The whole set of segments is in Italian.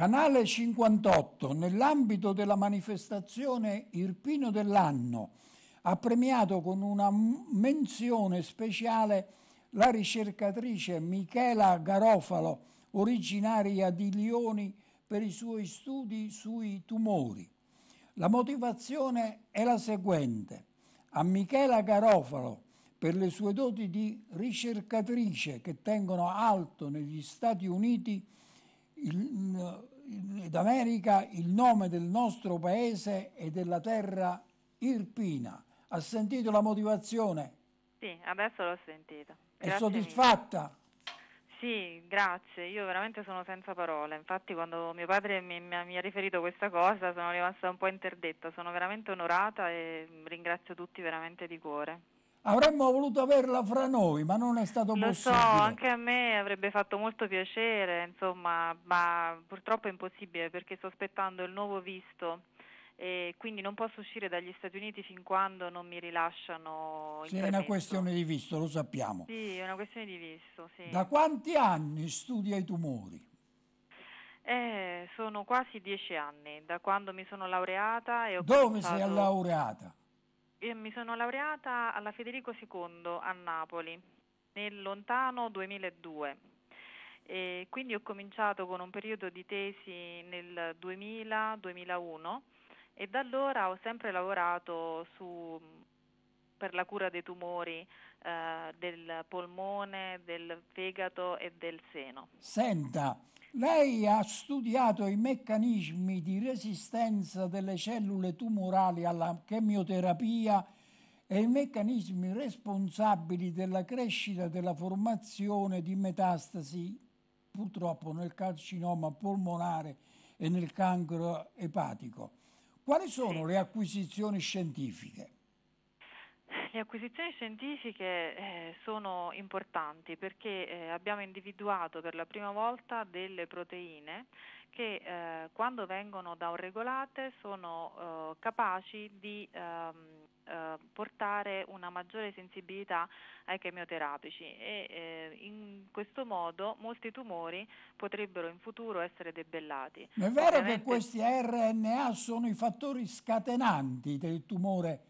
Canale 58, nell'ambito della manifestazione Irpino dell'anno, ha premiato con una menzione speciale la ricercatrice Michela Garofalo, originaria di Lioni, per i suoi studi sui tumori. La motivazione è la seguente. A Michela Garofalo, per le sue doti di ricercatrice che tengono alto negli Stati Uniti il ed America il nome del nostro paese e della terra Irpina. Ha sentito la motivazione? Sì, adesso l'ho sentita. È soddisfatta? Sì, grazie. Io veramente sono senza parole. Infatti quando mio padre mi, mi, mi ha riferito questa cosa sono rimasta un po' interdetta. Sono veramente onorata e ringrazio tutti veramente di cuore. Avremmo voluto averla fra noi, ma non è stato Lo possibile. Lo so, anche a me avrebbe fatto molto piacere, insomma, ma purtroppo è impossibile perché sto aspettando il nuovo visto e quindi non posso uscire dagli Stati Uniti fin quando non mi rilasciano il sì, È una questione di visto, lo sappiamo. Sì, è una questione di visto, sì. Da quanti anni studia i tumori? Eh, sono quasi dieci anni, da quando mi sono laureata. E ho Dove cominciato... sei laureata? mi sono laureata alla Federico II a Napoli nel lontano 2002. E quindi ho cominciato con un periodo di tesi nel 2000-2001 e da allora ho sempre lavorato su, per la cura dei tumori eh, del polmone, del fegato e del seno. Senta, lei ha studiato i meccanismi di resistenza delle cellule tumorali alla chemioterapia e i meccanismi responsabili della crescita della formazione di metastasi, purtroppo nel carcinoma polmonare e nel cancro epatico. Quali sono le acquisizioni scientifiche? Le acquisizioni scientifiche eh, sono importanti perché eh, abbiamo individuato per la prima volta delle proteine che eh, quando vengono downregolate sono eh, capaci di ehm, eh, portare una maggiore sensibilità ai chemioterapici e eh, in questo modo molti tumori potrebbero in futuro essere debellati. È vero Ovviamente... che questi RNA sono i fattori scatenanti del tumore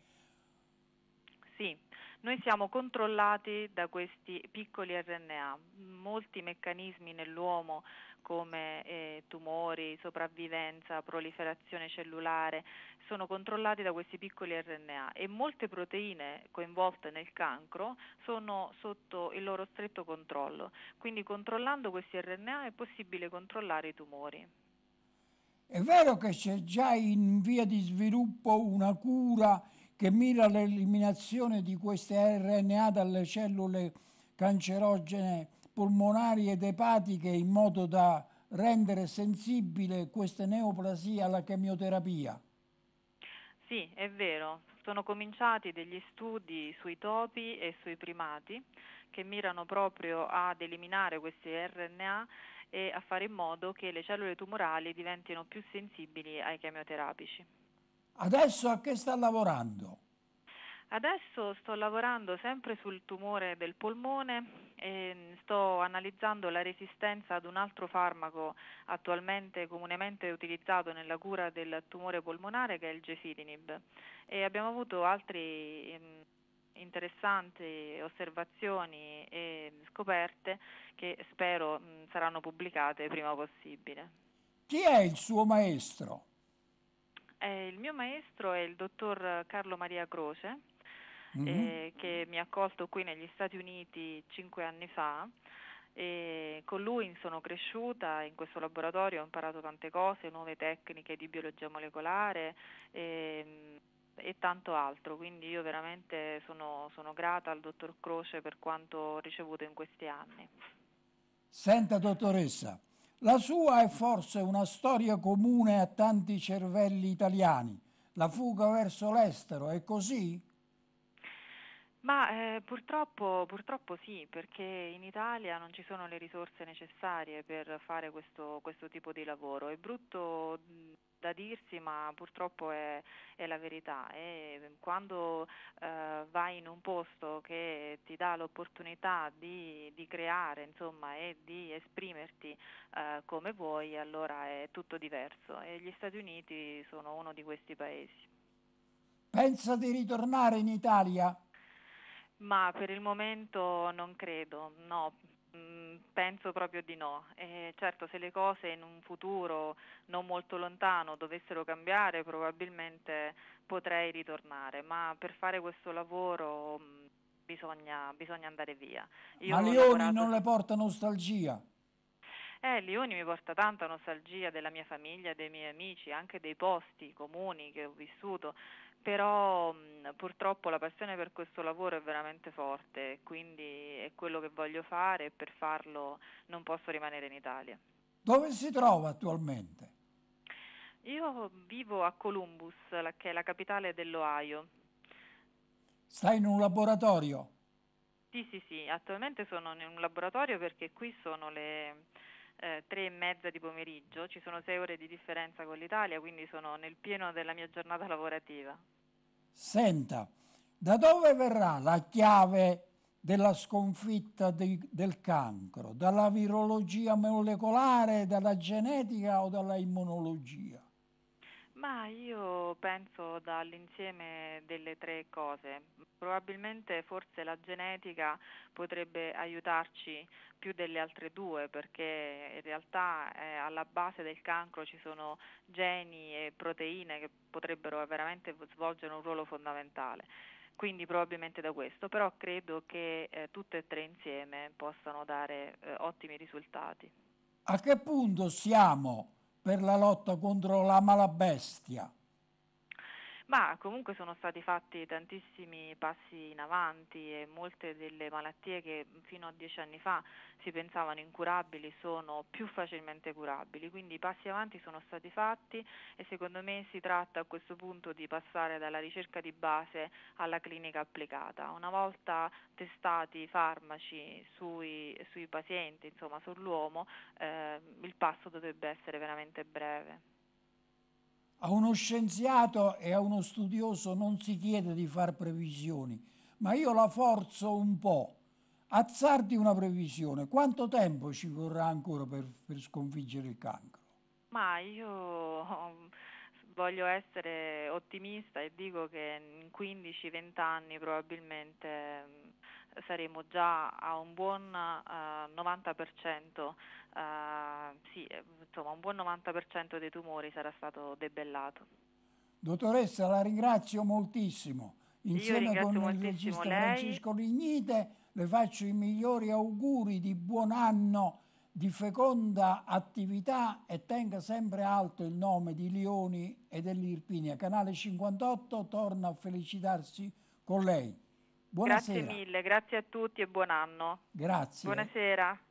sì, noi siamo controllati da questi piccoli RNA, molti meccanismi nell'uomo come eh, tumori, sopravvivenza, proliferazione cellulare sono controllati da questi piccoli RNA e molte proteine coinvolte nel cancro sono sotto il loro stretto controllo, quindi controllando questi RNA è possibile controllare i tumori. È vero che c'è già in via di sviluppo una cura che mira all'eliminazione di queste RNA dalle cellule cancerogene polmonari ed epatiche in modo da rendere sensibile queste neoplasie alla chemioterapia. Sì, è vero. Sono cominciati degli studi sui topi e sui primati che mirano proprio ad eliminare questi RNA e a fare in modo che le cellule tumorali diventino più sensibili ai chemioterapici. Adesso a che sta lavorando? Adesso sto lavorando sempre sul tumore del polmone e sto analizzando la resistenza ad un altro farmaco attualmente comunemente utilizzato nella cura del tumore polmonare che è il gefitinib e abbiamo avuto altre ehm, interessanti osservazioni e scoperte che spero saranno pubblicate prima possibile. Chi è il suo maestro? Eh, il mio maestro è il dottor Carlo Maria Croce, mm-hmm. eh, che mi ha accolto qui negli Stati Uniti cinque anni fa. E con lui sono cresciuta in questo laboratorio, ho imparato tante cose, nuove tecniche di biologia molecolare e, ehm, e tanto altro, quindi io veramente sono, sono grata al dottor Croce per quanto ricevuto in questi anni. Senta dottoressa, la sua è forse una storia comune a tanti cervelli italiani, la fuga verso l'estero è così? Ma eh, purtroppo, purtroppo, sì, perché in Italia non ci sono le risorse necessarie per fare questo, questo tipo di lavoro. È brutto da dirsi, ma purtroppo è, è la verità. E quando eh, vai in un posto che ti dà l'opportunità di, di creare insomma, e di esprimerti eh, come vuoi, allora è tutto diverso. E gli Stati Uniti sono uno di questi paesi. Pensa di ritornare in Italia? Ma per il momento non credo, no, mm, penso proprio di no. E certo, se le cose in un futuro non molto lontano dovessero cambiare, probabilmente potrei ritornare, ma per fare questo lavoro mm, bisogna, bisogna andare via. Io ma Leoni lavorato... non le porta nostalgia? Eh, Leoni mi porta tanta nostalgia della mia famiglia, dei miei amici, anche dei posti comuni che ho vissuto però mh, mhmm, purtroppo la passione per questo lavoro è veramente forte, quindi è quello che voglio fare e per farlo non posso rimanere in Italia. Dove si trova attualmente? Io vivo a Columbus, che è la capitale dell'Ohio. Stai in un laboratorio? Sì, sì, sì, attualmente sono in un laboratorio perché qui sono le eh, tre e mezza di pomeriggio, ci sono sei ore di differenza con l'Italia, quindi sono nel pieno della mia giornata lavorativa. Senta, da dove verrà la chiave della sconfitta di, del cancro? Dalla virologia molecolare, dalla genetica o dalla immunologia? Ma io penso dall'insieme delle tre cose. Probabilmente forse la genetica potrebbe aiutarci più delle altre due perché in realtà eh, alla base del cancro ci sono geni e proteine che potrebbero veramente svolgere un ruolo fondamentale quindi probabilmente da questo, però credo che eh, tutte e tre insieme possano dare eh, ottimi risultati. A che punto siamo per la lotta contro la malabestia, ma comunque sono stati fatti tantissimi passi in avanti e molte delle malattie che fino a dieci anni fa si pensavano incurabili sono più facilmente curabili, quindi i passi avanti sono stati fatti e secondo me si tratta a questo punto di passare dalla ricerca di base alla clinica applicata. Una volta testati i farmaci sui, sui pazienti, insomma sull'uomo, eh, il passo dovrebbe essere veramente breve. A uno scienziato e a uno studioso non si chiede di fare previsioni, ma io la forzo un po'. Azzardi una previsione, quanto tempo ci vorrà ancora per, per sconfiggere il cancro? Ma io um, voglio essere ottimista e dico che in 15-20 anni probabilmente um, saremo già a un buon uh, 90% sì, eh, insomma un buon 90% dei tumori sarà stato debellato. Dottoressa, la ringrazio moltissimo. Insieme con il regista lei. Francesco Lignite le faccio i migliori auguri di buon anno, di feconda attività e tenga sempre alto il nome di Lioni e dell'Irpinia. Canale 58 torna a felicitarsi con lei. Buonasera. Grazie mille, grazie a tutti e buon anno. Grazie. Buonasera.